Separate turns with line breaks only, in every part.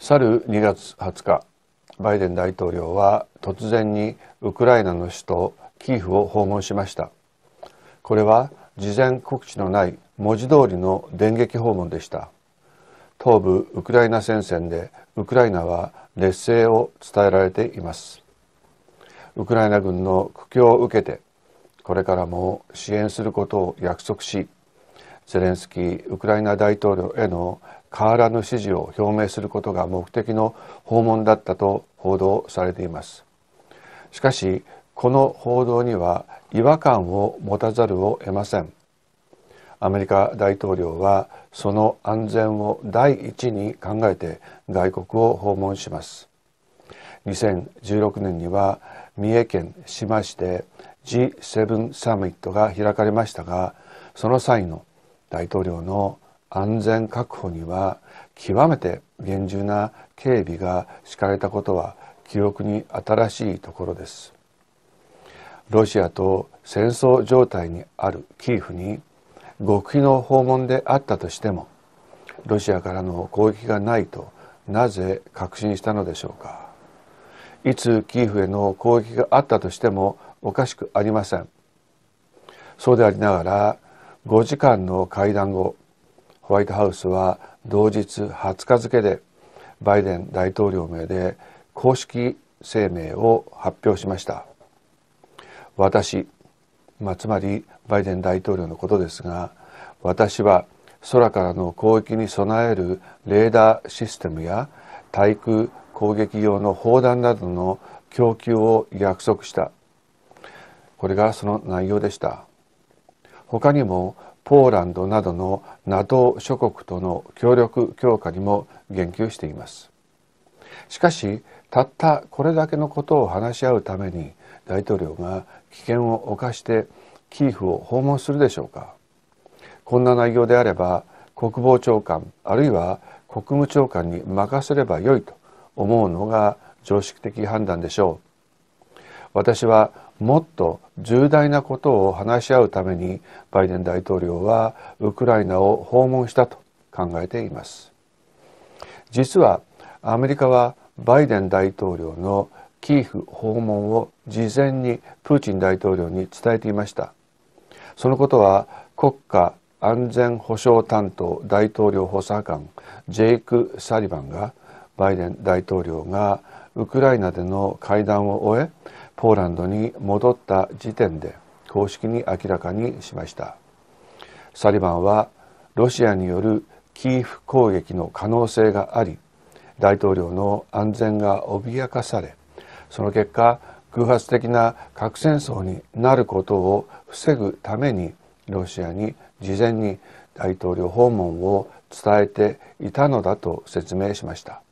去る2月20日バイデン大統領は突然にウクライナの首都キーフを訪問しましたこれは事前告知のない文字通りの電撃訪問でした東部ウクライナ戦線でウクライナは劣勢を伝えられていますウクライナ軍の苦境を受けてこれからも支援することを約束しゼレンスキーウクライナ大統領への変わらぬ支持を表明することが目的の訪問だったと報道されていますしかしこの報道には違和感を持たざるを得ませんアメリカ大統領はその安全を第一に考えて外国を訪問します2016年には三重県志摩市で G7 サミットが開かれましたがその際の大統領の安全確保には極めて厳重な警備が敷かれたことは記憶に新しいところです。ロシアと戦争状態にあるキーフに極秘の訪問であったとしてもロシアからの攻撃がないとなぜ確信したのでしょうかいつキーフへの攻撃があったとしてもおかしくありませんそうでありながら5時間の会談後ホワイトハウスは同日20日付でバイデン大統領名で公式声明を発表しました私、まあ、つまりバイデン大統領のことですが私は空からの攻撃に備えるレーダーシステムや対空攻撃用の砲弾などの供給を約束したこれがその内容でした他にもポーランドなどの NATO 諸国との協力強化にも言及していますしかしたったこれだけのことを話し合うために大統領が危険を冒してキーフを訪問するでしょうかこんな内容であれば国防長官あるいは国務長官に任せればよいと思うのが常識的判断でしょう私はもっと重大なことを話し合うためにバイデン大統領はウクライナを訪問したと考えています実はアメリカはバイデン大統領のキーフ訪問を事前にプーチン大統領に伝えていましたそのことは国家安全保障担当大統領補佐官ジェイク・サリバンがバイデン大統領がウクライナでの会談を終えポーランドに戻った時点で公式に明らかにしましたサリバンはロシアによるキーフ攻撃の可能性があり大統領の安全が脅かされその結果偶発的な核戦争になることを防ぐためにロシアに事前に大統領訪問を伝えていたのだと説明しました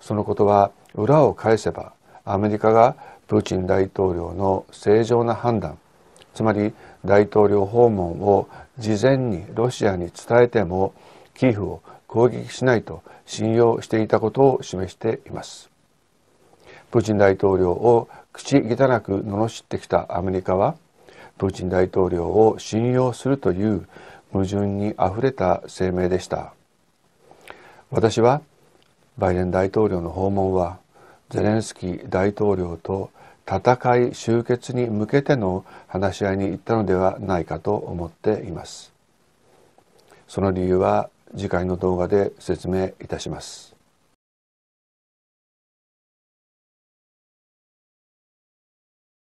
そのことは裏を返せばアメリカがプーチン大統領の正常な判断つまり大統領訪問を事前にロシアに伝えてもキーフを攻撃しないと信用していたことを示していますプーチン大統領を口汚く罵ってきたアメリカはプーチン大統領を信用するという矛盾にあふれた声明でした私はバイデン大統領の訪問はゼレンスキー大統領と戦い終結に向けての話し合いに行ったのではないかと思っていますその理由は次回の動画で説明いたします